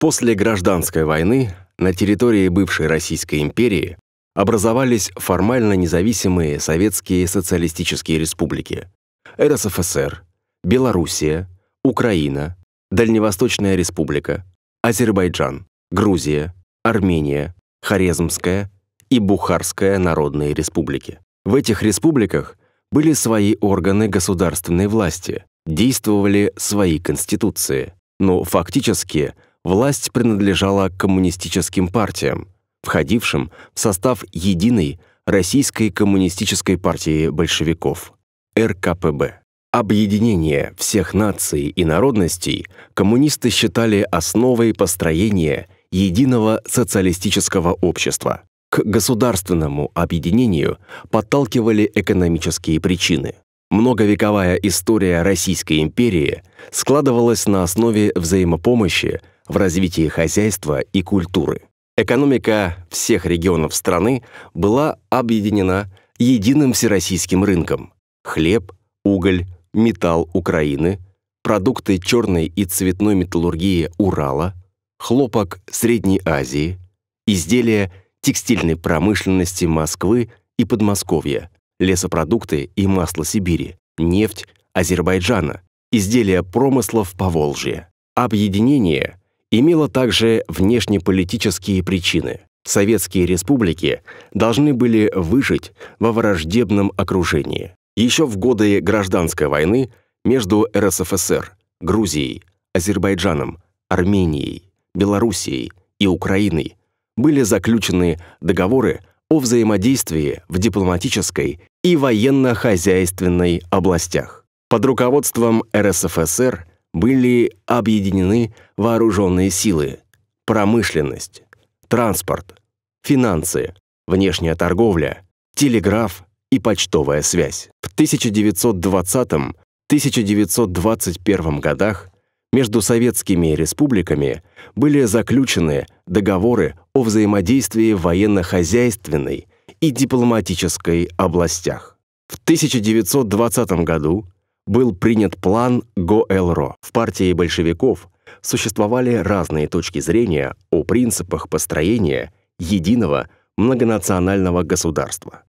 После гражданской войны на территории бывшей Российской империи образовались формально независимые советские социалистические республики РСФСР, Белоруссия, Украина, Дальневосточная республика, Азербайджан, Грузия, Армения, Хорезмская и Бухарская народные республики. В этих республиках были свои органы государственной власти, действовали свои конституции, но фактически – власть принадлежала коммунистическим партиям, входившим в состав единой Российской коммунистической партии большевиков РКПБ. Объединение всех наций и народностей коммунисты считали основой построения единого социалистического общества. К государственному объединению подталкивали экономические причины. Многовековая история Российской империи складывалась на основе взаимопомощи в развитии хозяйства и культуры. Экономика всех регионов страны была объединена единым всероссийским рынком. Хлеб, уголь, металл Украины, продукты черной и цветной металлургии Урала, хлопок Средней Азии, изделия текстильной промышленности Москвы и Подмосковья, лесопродукты и масло Сибири, нефть Азербайджана, изделия промыслов Поволжья. Объединение имело также внешнеполитические причины. Советские республики должны были выжить во враждебном окружении. Еще в годы гражданской войны между РСФСР, Грузией, Азербайджаном, Арменией, Белоруссией и Украиной были заключены договоры о взаимодействии в дипломатической и военно-хозяйственной областях. Под руководством РСФСР – были объединены вооруженные силы, промышленность, транспорт, финансы, внешняя торговля, телеграф и почтовая связь. В 1920-1921 годах между советскими республиками были заключены договоры о взаимодействии в военно-хозяйственной и дипломатической областях. В 1920 году был принят план Гоэлро. В партии большевиков существовали разные точки зрения о принципах построения единого многонационального государства.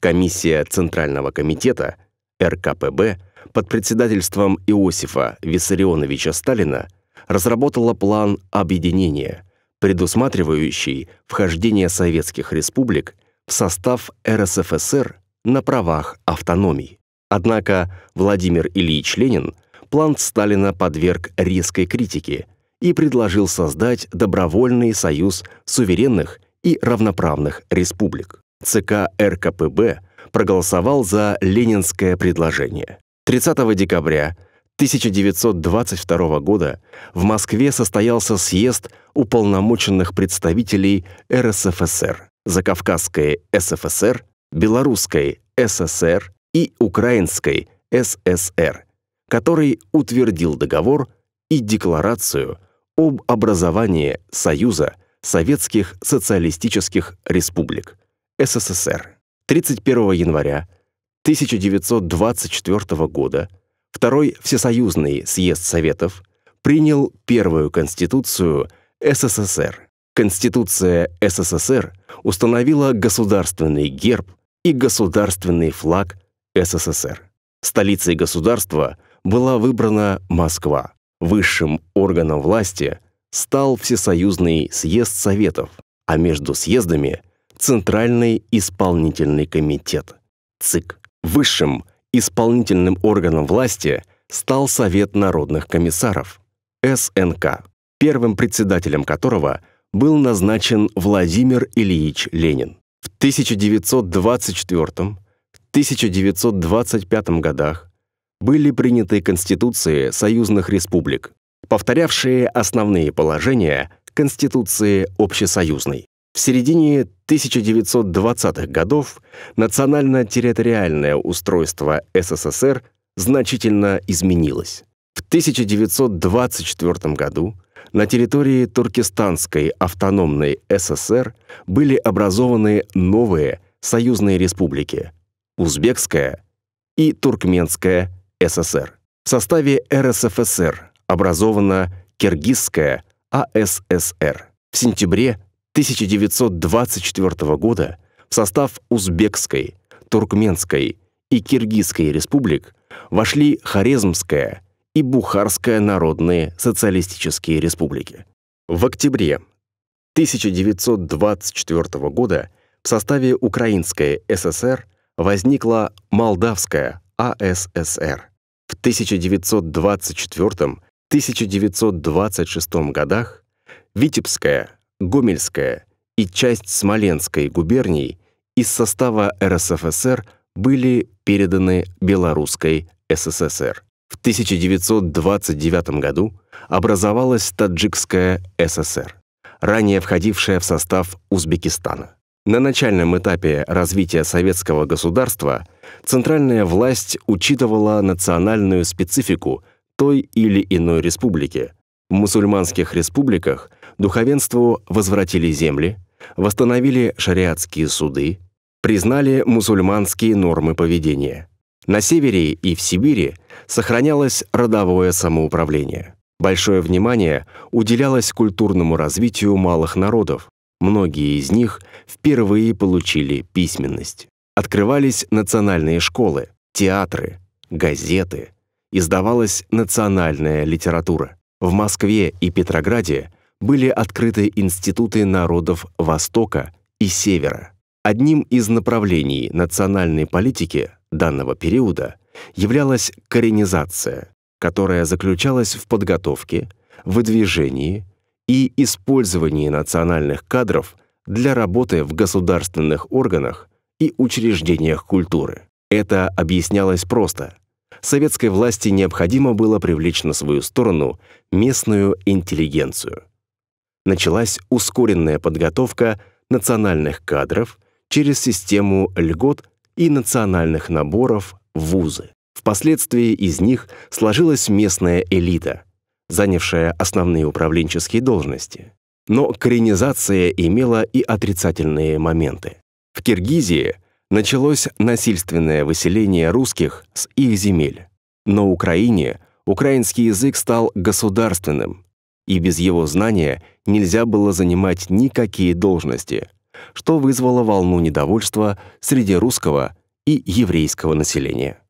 Комиссия Центрального комитета РКПБ под председательством Иосифа Виссарионовича Сталина разработала план объединения, предусматривающий вхождение советских республик в состав РСФСР на правах автономии. Однако Владимир Ильич Ленин план Сталина подверг резкой критике и предложил создать добровольный союз суверенных и равноправных республик. ЦК РКПБ проголосовал за ленинское предложение. 30 декабря 1922 года в Москве состоялся съезд уполномоченных представителей РСФСР, Закавказской СФСР, Белорусской ССР, и Украинской ССР, который утвердил договор и декларацию об образовании Союза Советских Социалистических Республик СССР 31 января 1924 года Второй Всесоюзный съезд Советов принял первую Конституцию СССР. Конституция СССР установила государственный герб и государственный флаг СССР. Столицей государства была выбрана Москва. Высшим органом власти стал Всесоюзный съезд Советов, а между съездами – Центральный исполнительный комитет, ЦИК. Высшим исполнительным органом власти стал Совет народных комиссаров, СНК, первым председателем которого был назначен Владимир Ильич Ленин. В 1924 1925 годах были приняты Конституции союзных республик, повторявшие основные положения Конституции общесоюзной. В середине 1920-х годов национально-территориальное устройство СССР значительно изменилось. В 1924 году на территории Туркестанской автономной ССР были образованы новые союзные республики Узбекская и Туркменская ССР. В составе РСФСР образована Киргизская АССР. В сентябре 1924 года в состав Узбекской, Туркменской и Киргизской республик вошли Хорезмская и Бухарская народные социалистические республики. В октябре 1924 года в составе Украинской ССР возникла Молдавская АССР. В 1924-1926 годах Витебская, Гомельская и часть Смоленской губерний из состава РСФСР были переданы Белорусской СССР. В 1929 году образовалась Таджикская ССР, ранее входившая в состав Узбекистана. На начальном этапе развития советского государства центральная власть учитывала национальную специфику той или иной республики. В мусульманских республиках духовенству возвратили земли, восстановили шариатские суды, признали мусульманские нормы поведения. На севере и в Сибири сохранялось родовое самоуправление. Большое внимание уделялось культурному развитию малых народов, Многие из них впервые получили письменность. Открывались национальные школы, театры, газеты. Издавалась национальная литература. В Москве и Петрограде были открыты институты народов Востока и Севера. Одним из направлений национальной политики данного периода являлась коренизация, которая заключалась в подготовке, выдвижении, и использовании национальных кадров для работы в государственных органах и учреждениях культуры. Это объяснялось просто. Советской власти необходимо было привлечь на свою сторону местную интеллигенцию. Началась ускоренная подготовка национальных кадров через систему льгот и национальных наборов в вузы. Впоследствии из них сложилась местная элита, занявшая основные управленческие должности. Но коренизация имела и отрицательные моменты. В Киргизии началось насильственное выселение русских с их земель. На Украине украинский язык стал государственным, и без его знания нельзя было занимать никакие должности, что вызвало волну недовольства среди русского и еврейского населения.